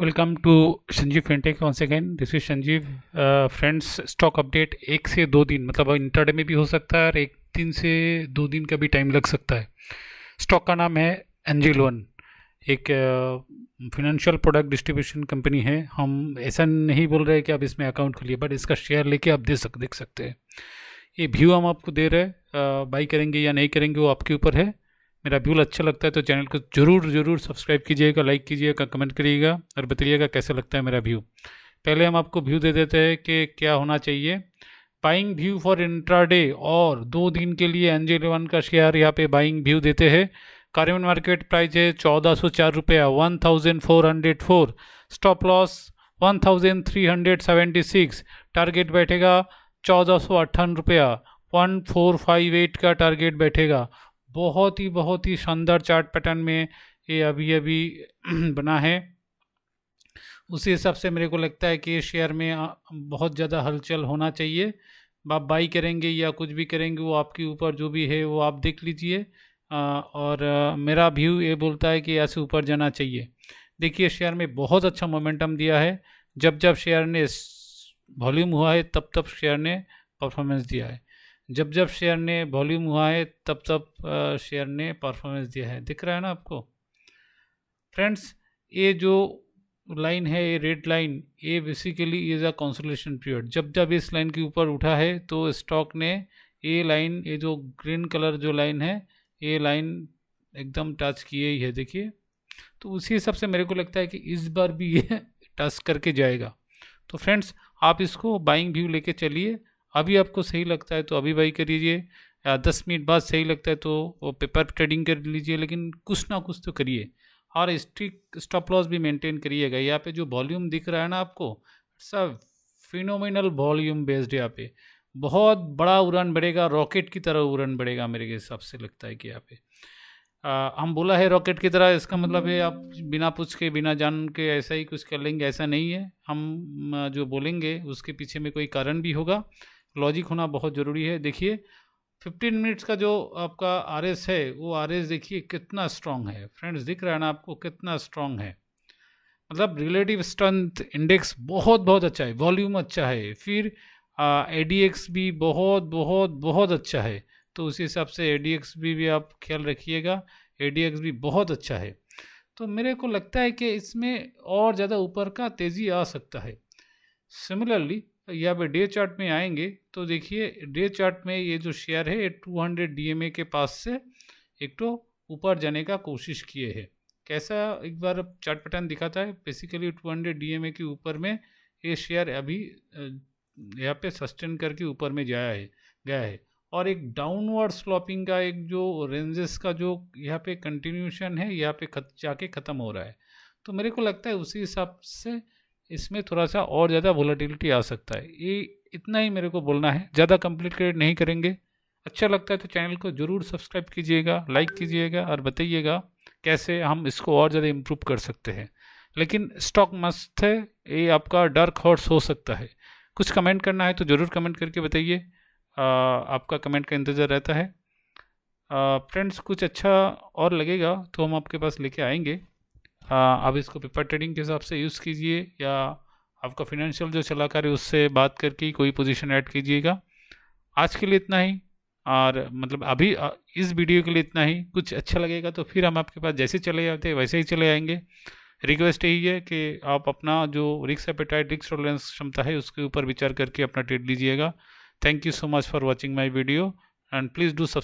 welcome to Sanjeev fintech once again this is Sanjeev friends stock update एक से दो दिन मतलब इंटरडे में भी हो सकता है और एक दिन से दो दिन का भी टाइम लग सकता है स्टॉक का नाम है एंजिल वन एक फिनेंशियल प्रोडक्ट डिस्ट्रीब्यूशन कंपनी है हम ऐसा नहीं बोल रहे कि आप इसमें अकाउंट खोलिए बट इसका शेयर लेके आप दे सक देख सकते हैं ये व्यू हम आपको दे रहे हैं बाई uh, करेंगे या नहीं करेंगे वो आपके ऊपर है मेरा व्यूल अच्छा लगता है तो चैनल को ज़रूर ज़रूर सब्सक्राइब कीजिएगा लाइक कीजिएगा कमेंट करिएगा और बताइएगा कैसे लगता है मेरा व्यू पहले हम आपको व्यू दे देते हैं कि क्या होना चाहिए बाइंग व्यू फॉर इंट्राडे और दो दिन के लिए एन जी का शेयर यहाँ पे बाइंग व्यू देते हैं कार्बन मार्केट प्राइस है चौदह सौ चार रुपया one thousand four hundred four stop loss one thousand three hundred seventy six target बैठेगा चौदह सौ अट्ठान रुपया वन फोर फाइव एट का टारगेट बैठेगा बहुत ही बहुत ही शानदार चार्ट पैटर्न में ये अभी अभी बना है उसी हिसाब से मेरे को लगता है कि शेयर में बहुत ज़्यादा हलचल होना चाहिए आप बाई करेंगे या कुछ भी करेंगे वो आपके ऊपर जो भी है वो आप देख लीजिए और मेरा व्यू ये बोलता है कि ऐसे ऊपर जाना चाहिए देखिए शेयर में बहुत अच्छा मोमेंटम दिया है जब जब शेयर ने वॉल्यूम हुआ है तब तब शेयर ने परफॉर्मेंस दिया है जब जब शेयर ने वॉल्यूम हुआ है तब तब शेयर ने परफॉर्मेंस दिया है दिख रहा है ना आपको फ्रेंड्स ये जो लाइन है ये रेड लाइन ये basically is a consolidation period जब जब इस लाइन के ऊपर उठा है तो स्टॉक ने ये लाइन ये जो ग्रीन कलर जो लाइन है ये लाइन एकदम टच किए ही है देखिए तो उसी हिसाब से मेरे को लगता है कि इस बार भी ये टच करके जाएगा तो फ्रेंड्स आप इसको बाइंग व्यू लेके चलिए अभी आपको सही लगता है तो अभी बाई कर लीजिए या दस मिनट बाद सही लगता है तो वो पेपर ट्रेडिंग कर लीजिए लेकिन कुछ ना कुछ तो करिए और स्ट्रिक स्टॉप लॉस भी मेंटेन करिएगा यहाँ पे जो वॉल्यूम दिख रहा है ना आपको it's a phenomenal volume based यहाँ पे बहुत बड़ा उड़ान बढ़ेगा रॉकेट की तरह उड़ान बढ़ेगा मेरे हिसाब से लगता है कि यहाँ पे आ, हम बोला है रॉकेट की तरह इसका मतलब है आप बिना पूछ के बिना जान के ऐसा ही कुछ कर लेंगे ऐसा नहीं है हम जो बोलेंगे उसके पीछे में कोई कारण भी होगा लॉजिक होना बहुत ज़रूरी है देखिए 15 मिनट्स का जो आपका आर है वो आर देखिए कितना स्ट्रांग है फ्रेंड्स दिख रहा है ना आपको कितना स्ट्रांग है मतलब रिलेटिव स्ट्रेंथ इंडेक्स बहुत बहुत अच्छा है वॉल्यूम अच्छा है फिर ए डी भी बहुत बहुत बहुत अच्छा है तो उसी हिसाब से ए डी भी, भी आप ख्याल रखिएगा ए डी भी बहुत अच्छा है तो मेरे को लगता है कि इसमें और ज़्यादा ऊपर का तेज़ी आ सकता है सिमिलरली या पे डे चार्ट में आएंगे तो देखिए डे चार्ट में ये जो शेयर है ये टू हंड्रेड डी के पास से एक तो ऊपर जाने का कोशिश किए है कैसा एक बार चार्ट पैटर्न दिखाता है बेसिकली टू हंड्रेड डी के ऊपर में ये शेयर अभी यहाँ पे सस्टेन करके ऊपर में जाया है गया है और एक डाउनवर्ड स्लॉपिंग का एक जो रेंजेस का जो यहाँ पे कंटिन्यूशन है यहाँ पे खत, जाके ख़त्म हो रहा है तो मेरे को लगता है उसी हिसाब से इसमें थोड़ा सा और ज़्यादा वोलाटिलिटी आ सकता है ये इतना ही मेरे को बोलना है ज़्यादा कम्प्लिकेट नहीं करेंगे अच्छा लगता है तो चैनल को ज़रूर सब्सक्राइब कीजिएगा लाइक कीजिएगा और बताइएगा कैसे हम इसको और ज़्यादा इम्प्रूव कर सकते हैं लेकिन स्टॉक मस्त है ये आपका डार्क हॉर्स हो सकता है कुछ कमेंट करना है तो ज़रूर कमेंट करके बताइए आपका कमेंट का इंतज़ार रहता है फ्रेंड्स कुछ अच्छा और लगेगा तो हम आपके पास लेके आएंगे हाँ, आप इसको पेपर ट्रेडिंग के हिसाब से यूज़ कीजिए या आपका फिनेंशियल जो सलाहकार है उससे बात करके कोई पोजीशन ऐड कीजिएगा आज के लिए इतना ही और मतलब अभी इस वीडियो के लिए इतना ही कुछ अच्छा लगेगा तो फिर हम आपके पास जैसे चले जाते हैं वैसे ही चले आएंगे रिक्वेस्ट यही है कि आप अपना जो रिक्स एपेटाइट रिक्स टॉलरेंस क्षमता है उसके ऊपर विचार करके अपना ट्रेड लीजिएगा thank you so much for watching my video and please do सब